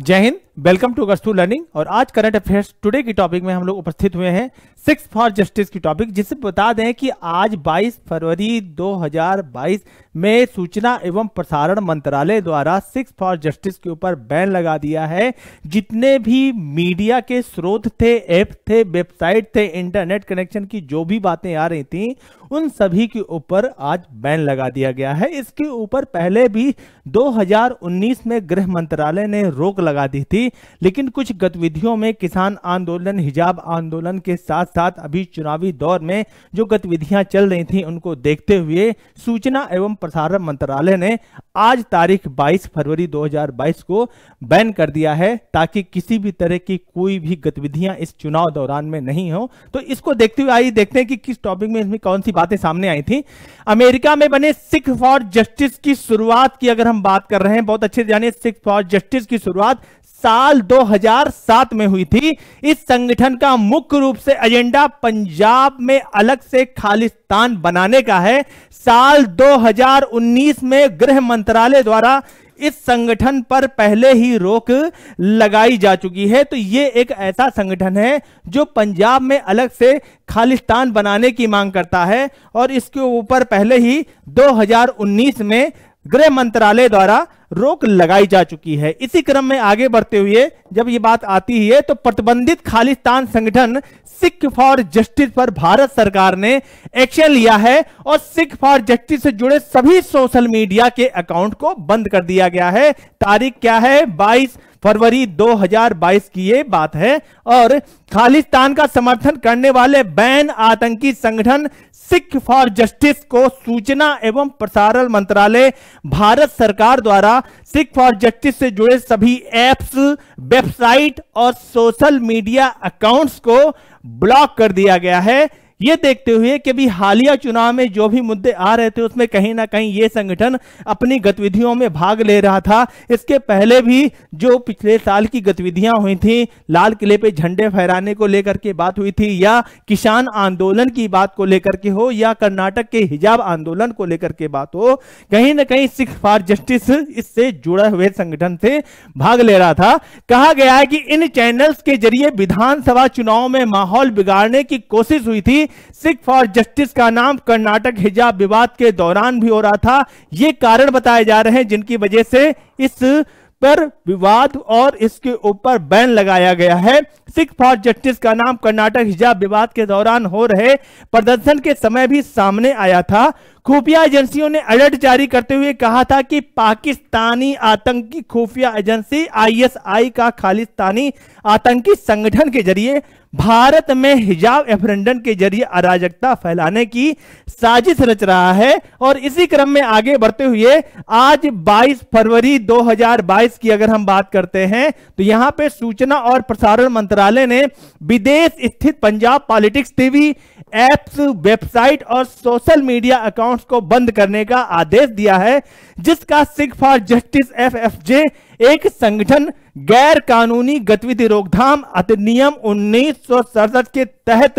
जय Hind welcome to गस्तू learning और आज करंट अफेयर्स टुडे की टॉपिक में हम लोग उपस्थित हुए हैं सिक्स फॉर जस्टिस की टॉपिक जिससे बता दें कि आज 22 फरवरी 2022 में सूचना एवं प्रसारण मंत्रालय द्वारा सिक्स फॉर जस्टिस के ऊपर बैन लगा दिया है जितने भी मीडिया के स्रोत थे ऐप थे वेबसाइट थे इंटरनेट कनेक्शन की जो भी बातें आ रही थी उन सभी के ऊपर आज बैन लगा दिया गया है इसके ऊपर पहले भी 2019 में गृह मंत्रालय ने रोक लगा दी थी लेकिन कुछ गतिविधियों में किसान आंदोलन हिजाब आंदोलन के साथ साथ अभी चुनावी दौर में जो गतिविधियां चल रही थी उनको देखते हुए सूचना एवं प्रसारण मंत्रालय ने आज तारीख 22 फरवरी 2022 को बैन कर दिया है ताकि किसी भी तरह की कोई भी गतिविधियां इस चुनाव दौरान में नहीं हो तो इसको देखते हुए आइए देखते हैं कि किस टॉपिक में इसमें कौन सी बातें सामने आई थी अमेरिका में बने सिख फॉर जस्टिस की शुरुआत की अगर हम हम बात कर रहे हैं बहुत अच्छे से जाने सिक्स फॉर जस्टिस की शुरुआत साल 2007 में हुई थी इस संगठन का मुख्य रूप से एजेंडा पंजाब में अलग से खालिस्तान बनाने का है साल 2019 में गृह मंत्रालय द्वारा इस संगठन पर पहले ही रोक लगाई जा चुकी है तो ये एक ऐसा संगठन है जो पंजाब में अलग से खालिस्तान बनाने की मांग करता है और इसके ऊपर पहले ही 2019 में गृह मंत्रालय द्वारा रोक लगाई जा चुकी है इसी क्रम में आगे बढ़ते हुए जब ये बात आती है तो प्रतिबंधित खालिस्तान संगठन सिख फॉर जस्टिस पर भारत सरकार ने एक्शन लिया है और सिख फॉर जस्टिस से जुड़े सभी सोशल मीडिया के अकाउंट को बंद कर दिया गया है तारीख क्या है बाईस फरवरी 2022 की ये बात है और खालिस्तान का समर्थन करने वाले बैन आतंकी संगठन सिख फॉर जस्टिस को सूचना एवं प्रसारण मंत्रालय भारत सरकार द्वारा सिख फॉर जस्टिस से जुड़े सभी एप्स वेबसाइट और सोशल मीडिया अकाउंट्स को ब्लॉक कर दिया गया है ये देखते हुए कि भी हालिया चुनाव में जो भी मुद्दे आ रहे थे उसमें कहीं ना कहीं ये संगठन अपनी गतिविधियों में भाग ले रहा था इसके पहले भी जो पिछले साल की गतिविधियां हुई थी लाल किले पे झंडे फहराने को लेकर के बात हुई थी या किसान आंदोलन की बात को लेकर के हो या कर्नाटक के हिजाब आंदोलन को लेकर के बात हो कहीं ना कहीं सिख फॉर जस्टिस इससे जुड़े हुए संगठन से भाग ले रहा था कहा गया है कि इन चैनल्स के जरिए विधानसभा चुनाव में माहौल बिगाड़ने की कोशिश हुई थी सिख फॉर जस्टिस का नाम कर्नाटक हिजाब विवाद के दौरान भी हो रहा था ये कारण बताए जा रहे हैं जिनकी वजह से इस पर विवाद और इसके ऊपर बैन लगाया गया है सिख फॉर जस्टिस का नाम कर्नाटक हिजाब विवाद के दौरान हो रहे प्रदर्शन के समय भी सामने आया था खुफिया एजेंसियों ने अलर्ट जारी करते हुए कहा था कि पाकिस्तानी आतंकी खुफिया एजेंसी आईएसआई का खालिस्तानी आतंकी संगठन के जरिए भारत में हिजाब एफरेंडन के जरिए अराजकता फैलाने की साजिश रच रहा है और इसी क्रम में आगे बढ़ते हुए आज 22 फरवरी 2022 की अगर हम बात करते हैं तो यहां पे सूचना और प्रसारण मंत्रालय ने विदेश स्थित Punjab politics TV apps website और सोशल मीडिया अकाउंट्स को बंद करने का आदेश दिया है जिसका Sikh for justice F F J एक संगठन गैर कानूनी गतिविधि रोकथाम अधिनियम उन्नीस के तहत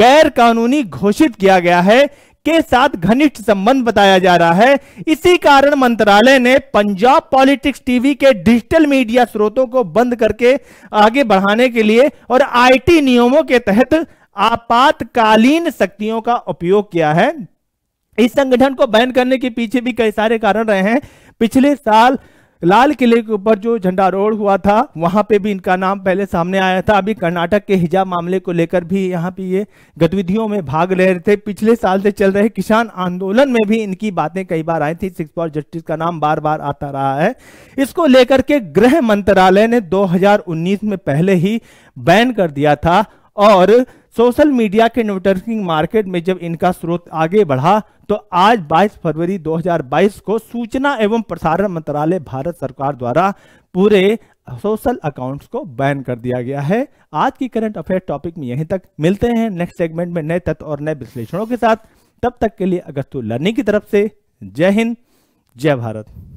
गैर कानूनी घोषित किया गया है के साथ घनिष्ठ संबंध बताया जा रहा है इसी कारण मंत्रालय ने पंजाब पॉलिटिक्स टीवी के डिजिटल मीडिया स्रोतों को बंद करके आगे बढ़ाने के लिए और आईटी नियमों के तहत आपातकालीन शक्तियों का उपयोग किया है इस संगठन को बैन करने के पीछे भी कई सारे कारण रहे हैं पिछले साल लाल किले के ऊपर जो झंडारोहण हुआ था वहां पे भी इनका नाम पहले सामने आया था अभी कर्नाटक के हिजाब मामले को लेकर भी यहाँ पे ये गतिविधियों में भाग ले रहे थे पिछले साल से चल रहे किसान आंदोलन में भी इनकी बातें कई बार आई थी सिक्स फॉर जस्टिस का नाम बार बार आता रहा है इसको लेकर के गृह मंत्रालय ने दो में पहले ही बैन कर दिया था और सोशल मीडिया के नेटवर्किंग मार्केट में जब इनका स्रोत आगे बढ़ा तो आज 22 फरवरी 2022 को सूचना एवं प्रसारण मंत्रालय भारत सरकार द्वारा पूरे सोशल अकाउंट्स को बैन कर दिया गया है आज की करंट अफेयर टॉपिक में यहीं तक मिलते हैं नेक्स्ट सेगमेंट में नए तत्व और नए विश्लेषणों के साथ तब तक के लिए अगस्तु लर्निंग की तरफ से जय हिंद जय भारत